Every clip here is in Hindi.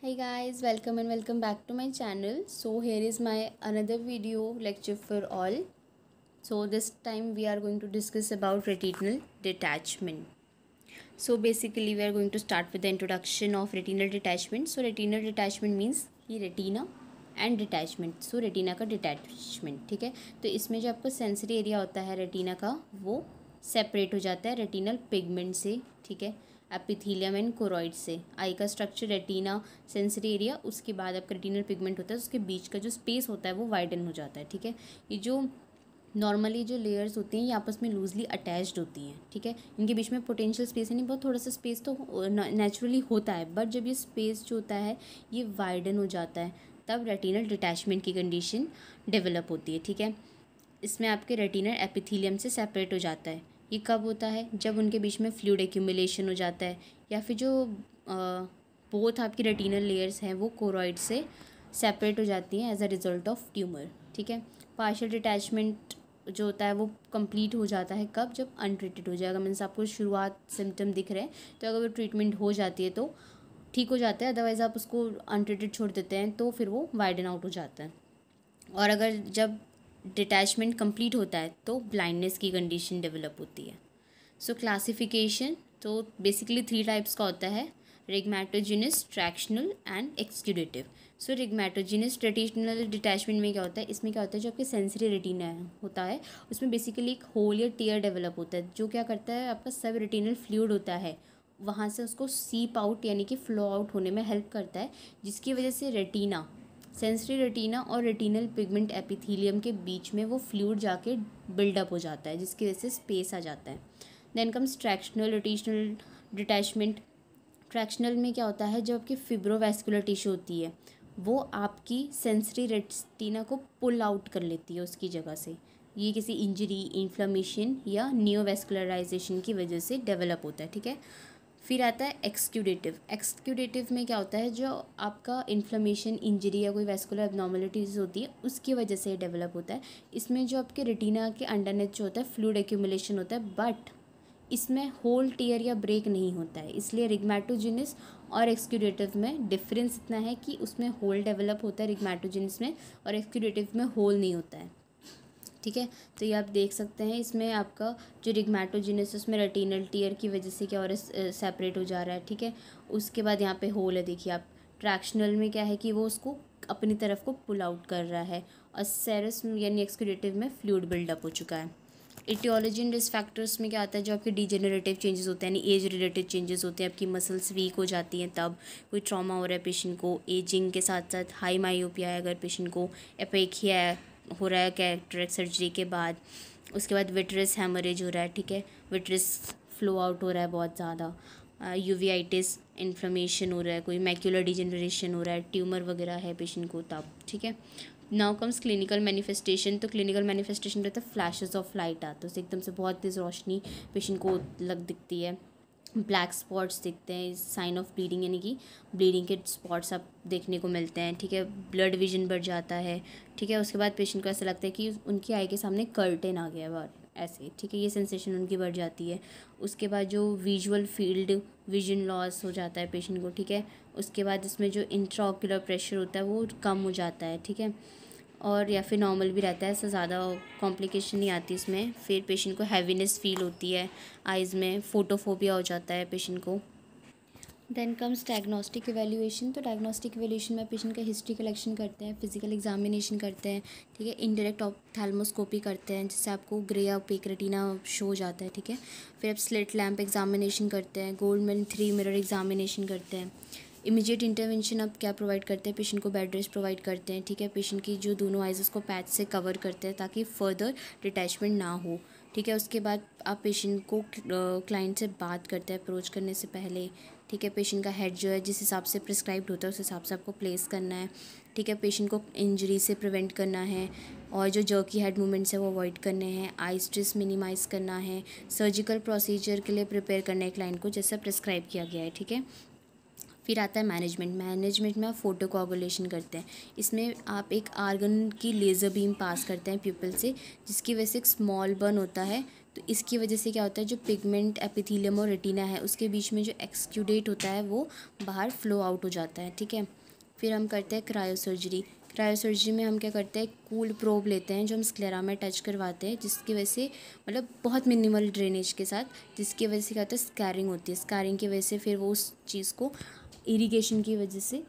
hey guys welcome and welcome back to my channel so here is my another video lecture for all so this time we are going to discuss about retinal detachment so basically we are going to start with the introduction of retinal detachment so retinal detachment means ki retina and detachment so retina का डिटैचमेंट ठीक है तो इसमें जो आपका सेंसरी एरिया होता है रेटिना का वो सेपरेट हो जाता है रेटिनल पिगमेंट से ठीक है एपिथीलियम एंड कोरोइड से आई का स्ट्रक्चर रेटिना सेंसरी एरिया उसके बाद आपका रेटिनल पिगमेंट होता है उसके बीच का जो स्पेस होता है वो वाइडन हो जाता है ठीक है ये जो नॉर्मली जो लेयर्स होती हैं ये आपस में लूजली अटैच्ड होती हैं ठीक है इनके बीच में पोटेंशियल स्पेस है नहीं बहुत थोड़ा सा स्पेस तो नेचुरली होता है बट जब ये स्पेस जो होता है ये वाइडन हो जाता है तब रेटिनल डिटैचमेंट की कंडीशन डेवलप होती है ठीक है इसमें आपके रेटिनल एपिथीलियम से सेपरेट हो जाता है ये कब होता है जब उनके बीच में फ्लूड एक्यूमिलेशन हो जाता है या फिर जो बोथ आपकी रेटिनल लेयर्स हैं वो कोरोइड से सेपरेट हो जाती हैं as a result of tumour ठीक है पार्शल डिटैचमेंट जो होता है वो कंप्लीट हो जाता है कब जब अनट्रीटेड हो जाएगा मीन्स आपको शुरुआत सिम्टम दिख रहे हैं तो अगर वो ट्रीटमेंट हो जाती है तो ठीक हो जाता है अदरवाइज़ आप उसको अनट्रीटेड छोड़ देते हैं तो फिर वो वाइडन आउट हो जाता है और अगर जब डिटैचमेंट कंप्लीट होता है तो ब्लाइंडनेस की कंडीशन डेवलप होती है सो क्लासिफिकेशन तो बेसिकली थ्री टाइप्स का होता है rhegmatogenous tractional and exudative so rhegmatogenous traditional detachment में क्या होता है इसमें क्या होता है जो आपके सेंसरी रेटिना होता है उसमें बेसिकली एक होल या टीयर डेवलप होता है जो क्या करता है आपका सब रेटिनल फ्लूड होता है वहाँ से उसको सीप आउट यानी कि फ्लो आउट होने में हेल्प करता है जिसकी वजह से रेटिना सेंसरी रेटिना और रेटिनल पिगमेंट एपिथीलियम के बीच में वो फ्लूड जाके बिल्डअप हो जाता है जिसकी वजह से स्पेस आ जाता है then comes tractional rotational detachment tractional में क्या होता है जो आपकी फिब्रोवेस्कुलर टिश्यू होती है वो आपकी सेंसरी रेटिना को पुल आउट कर लेती है उसकी जगह से ये किसी इंजरी इन्फ्लामेशन या न्योवेस्कुलराइजेशन की वजह से डेवलप होता है ठीक है फिर आता है एक्सक्यूडेटिव एक्सक्यूडेटिव में क्या होता है जो आपका इन्फ्लेमेशन इंजरी या कोई वेस्कुलर एबनॉर्मलिटीज़ होती है उसकी वजह से डेवलप होता है इसमें जो आपके रेटिना के अंडरनेच जो होता है फ्लूड एक्यूमुलेशन होता है बट इसमें होल टीयर या ब्रेक नहीं होता है इसलिए रिगमेटोजिनिस और एक्सक्यूडेटिव में डिफरेंस इतना है कि उसमें होल डेवलप होता है रिगमेटोजिनिस में और एक्सक्यूडेटिव में होल नहीं होता है ठीक है तो ये आप देख सकते हैं इसमें आपका जो रिगमेटोजिनस उसमें रेटिनल टीयर की वजह से क्या और सेपरेट हो जा रहा है ठीक है उसके बाद यहाँ पे होल है देखिए आप ट्रैक्शनल में क्या है कि वो उसको अपनी तरफ को पुल आउट कर रहा है और सेरस यानी एक्सक्यूटिव में फ्लूड बिल्डअप हो चुका है इटियोलॉजी एंड रिस्क फैक्टर्स में क्या आता है जो आपके डिजेनरेटिव चेंजेस होते हैं यानी एज रिलेटेड चेंजेस होते हैं आपकी मसल्स वीक हो जाती हैं तब कोई ट्रॉमा हो रहा है पेशेंट को एजिंग के साथ साथ हाई माइओपिया है अगर पेशेंट को एपेखिया है हो रहा है कैटरेक्ट सर्जरी के बाद उसके बाद विटरस हेमरेज हो रहा है ठीक है विटरस फ्लो आउट हो रहा है बहुत ज़्यादा यूवीआइटिस इन्फ्लमेशन हो रहा है कोई मैक्यूलर डिजनरेशन हो रहा है ट्यूमर वगैरह है पेशेंट को तब ठीक है नाउ कम्स क्लिनिकल मैनिफेस्टेशन तो क्लिनिकल मैनिफेस्टेशन रहता है फ्लैशेज़ ऑफ लाइट आते है एकदम से बहुत तेज़ रोशनी पेशेंट को लग दिखती है ब्लैक स्पॉट्स दिखते हैं साइन ऑफ ब्लीडिंग यानी कि ब्लीडिंग के स्पॉट्स आप देखने को मिलते हैं ठीक है ब्लड विजन बढ़ जाता है ठीक है उसके बाद पेशेंट को ऐसा लगता है कि उनकी आई के सामने कर्टेन आ गया बार ऐसे ठीक है ये सेंसेशन उनकी बढ़ जाती है उसके बाद जो विजुअल फील्ड विजन लॉस हो जाता है पेशेंट को ठीक है उसके बाद इसमें जो इंट्राओकुलर प्रेशर होता है वो कम हो जाता है ठीक है और या फिर नॉर्मल भी रहता है ऐसा ज़्यादा कॉम्प्लिकेशन नहीं आती इसमें फिर पेशेंट को हैवीनेस फील होती है आइज़ में फोटोफोबिया हो जाता है पेशेंट को देन कम्स डायग्नोस्टिक एवेल्यूएशन तो डायग्नोस्टिक एवेल्यूशन में पेशेंट का हिस्ट्री कलेक्शन करते हैं फिजिकल एग्जामिनेशन करते हैं ठीक है इनडायरेक्ट थैलमोस्कोपी करते हैं जिससे आपको ग्रे और पेक्रेटिना शो हो जाता है ठीक है फिर आप स्लिट लैम्प एग्जामिनेशन करते हैं Goldmann three mirror examination करते हैं इमीडिएट इंटरवेंशन आप क्या प्रोवाइड करते हैं पेशेंट को बेड रेस्ट प्रोवाइड करते हैं ठीक है पेशेंट की जो दोनों आइज उसको पैच से कवर करते हैं ताकि फर्दर डिटैचमेंट ना हो ठीक है उसके बाद आप पेशेंट को क्लाइंट से बात करते हैं अप्रोच करने से पहले ठीक है पेशेंट का हेड जो है जिस हिसाब से प्रिस्क्राइब्ड होता है उस हिसाब से आपको प्लेस करना है ठीक है पेशेंट को इंजरी से प्रिवेंट करना है और जो जर्की हेड मूवमेंट्स है वो अवॉइड करने हैं आई स्ट्रेस मिनिमाइज़ करना है सर्जिकल प्रोसीजर के लिए प्रिपेयर करना है क्लाइंट को जैसा प्रिस्क्राइब किया गया है ठीक है फिर आता है मैनेजमेंट मैनेजमेंट में आप फोटो कोगुलेशन करते हैं इसमें आप एक आर्गन की लेज़र बीम पास करते हैं पीपल से जिसकी वजह से एक स्मॉल बर्न होता है तो इसकी वजह से क्या होता है जो पिगमेंट एपिथीलियम और रेटिना है उसके बीच में जो एक्सक्यूडेट होता है वो बाहर फ्लो आउट हो जाता है ठीक है फिर हम करते हैं क्रायोसर्जरी क्रायोसर्जरी में हम क्या करते हैं कूल प्रोब लेते हैं जो हम स्क्लेरा में टच करवाते हैं जिसकी वजह से मतलब बहुत मिनिमल ड्रेनेज के साथ जिसकी वजह से क्या होता है स्कैरिंग होती है स्कैरिंग की वजह से फिर वो उस चीज़ को इरीगेशन की वजह से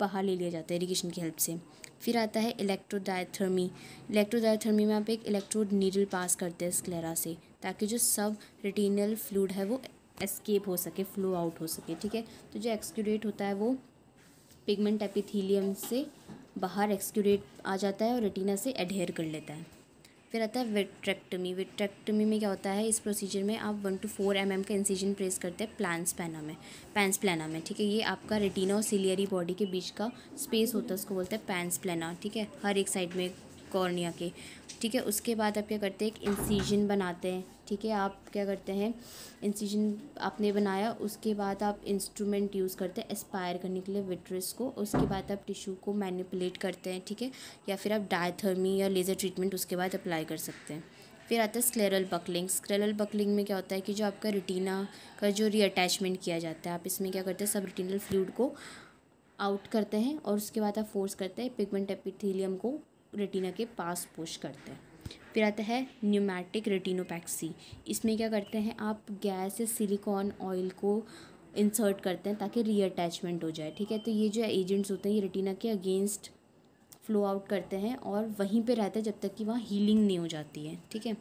बाहर ले लिया जाता है इरीगेशन की हेल्प से फिर आता है इलेक्ट्रोडायथर्मी इलेक्ट्रोडायथर्मी में आप एक इलेक्ट्रोड नीडल पास करते हैं स्क्लेरा से ताकि जो सब रिटीनल फ्लूड है वो एस्केप हो सके फ्लो आउट हो सके ठीक है तो जो एक्सक्यूरेट होता है वो पिगमेंट एपिथीलियम से बाहर एक्सक्यूरेट आ जाता है और रेटिना से एडहेयर कर लेता है फिर आता है विट्रेक्टमी विट्रेक्टमी में क्या होता है इस प्रोसीजर में आप वन टू फोर एम का इंसिजन प्रेस करते हैं प्लान्स पैना में पैंस प्लाना में ठीक है ये आपका रेटिना और सिलियरी बॉडी के बीच का स्पेस होता है उसको बोलते हैं पैंस प्लाना ठीक है हर एक साइड में कॉर्निया के ठीक है उसके बाद आप क्या करते हैं एक इंसीजन बनाते हैं ठीक है आप क्या करते हैं इंसिजन आपने बनाया उसके बाद आप इंस्ट्रूमेंट यूज़ करते हैं एस्पायर करने के लिए विट्रस को उसके बाद आप टिश्यू को मैनिपुलेट करते हैं ठीक है या फिर आप डायथर्मी या लेज़र ट्रीटमेंट उसके बाद अप्लाई कर सकते हैं फिर आता है स्क्लेरल बकलिंग स्क्लेरल बकलिंग में क्या होता है कि जो आपका रिटीना का जो रीअटैचमेंट किया जाता है आप इसमें क्या करते हैं सब रिटीनल फ्लूड को आउट करते हैं और उसके बाद आप फोर्स करते हैं पिगमेंट एपिथीलियम को रेटिना के पास पुश करते हैं फिर आता है न्यूमैटिक रेटिनोपैक्सी इसमें क्या करते हैं आप गैस या सिलिकॉन ऑयल को इंसर्ट करते हैं ताकि रीअटैचमेंट हो जाए ठीक है तो ये जो एजेंट्स होते हैं ये रेटिना के अगेंस्ट फ्लो आउट करते हैं और वहीं पे रहते हैं जब तक कि वहाँ हीलिंग नहीं हो जाती है ठीक है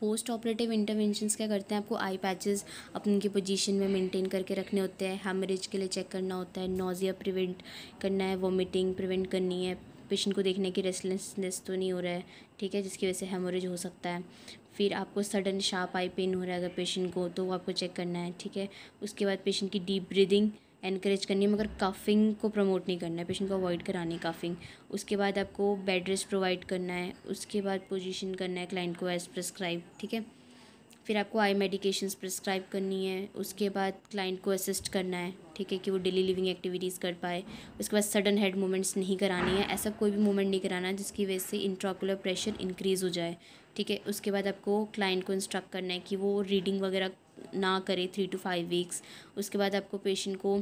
पोस्ट ऑपरेटिव इंटरवेंशंस क्या करते हैं आपको आई पैचेस अपनी की पोजीशन में मेंटेन करके रखने होते हैं हेमरेज के लिए चेक करना होता है नोज़िया प्रिवेंट करना है वॉमिटिंग प्रिवेंट करनी है पेशेंट को देखने की रेस्टलेसनेस तो नहीं हो रहा है ठीक है जिसकी वजह से हेमोरेज हो सकता है फिर आपको सडन शार्प आई पेन हो रहा है अगर पेशेंट को तो वो आपको चेक करना है ठीक है उसके बाद पेशेंट की डीप ब्रीदिंग एनकरेज करनी है मगर काफिंग को प्रमोट नहीं करना है पेशेंट को अवॉइड करानी है काफिंग उसके बाद आपको बेड रेस्ट प्रोवाइड करना है उसके बाद पोजीशन करना है क्लाइंट को एज प्रस्क्राइब ठीक है फिर आपको आई मेडिकेशंस प्रिस्क्राइब करनी है उसके बाद क्लाइंट को असिस्ट करना है ठीक है कि वो डेली लिविंग एक्टिविटीज़ कर पाए उसके बाद सडन हेड मूवमेंट्स नहीं करानी है ऐसा कोई भी मूवमेंट नहीं कराना जिसकी वजह से इंट्राकुलर प्रेशर इंक्रीज़ हो जाए ठीक है उसके बाद आपको क्लाइंट को इंस्ट्रक्ट करना है कि वो रीडिंग वगैरह ना करे थ्री टू फाइव वीक्स उसके बाद आपको पेशेंट को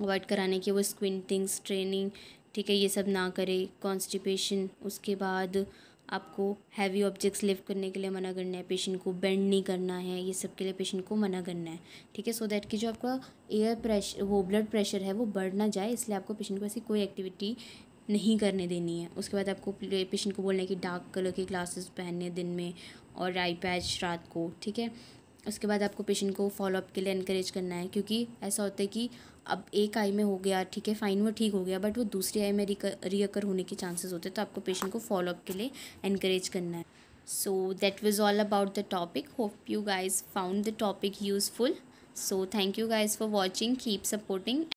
अवॉइड कराने की वो स्क्विंटिंग्स ट्रेनिंग ठीक है ये सब ना करे कॉन्स्टिपेशन उसके बाद आपको हैवी ऑब्जेक्ट्स लिफ्ट करने के लिए मना करना है पेशेंट को बेंड नहीं करना है ये सब के लिए पेशेंट को मना करना है ठीक है सो दैट कि जो आपका एयर प्रेशर वो ब्लड प्रेशर है वो बढ़ ना जाए इसलिए आपको पेशेंट को ऐसी कोई एक्टिविटी नहीं करने देनी है उसके बाद आपको पेशेंट को बोलना है कि डार्क कलर के ग्लासेस पहनने दिन में और आई पैच रात को ठीक है उसके बाद आपको पेशेंट को फॉलोअप के लिए इनक्रेज करना है क्योंकि ऐसा होता है कि अब एक आई में हो गया ठीक है फ़ाइन वो ठीक हो गया बट वो दूसरी आई में रिकर होने के चांसेस होते हैं तो आपको पेशेंट को फॉलोअप के लिए इनक्रेज करना है so that was all about the topic hope you guys found the topic useful so thank you guys for watching keep supporting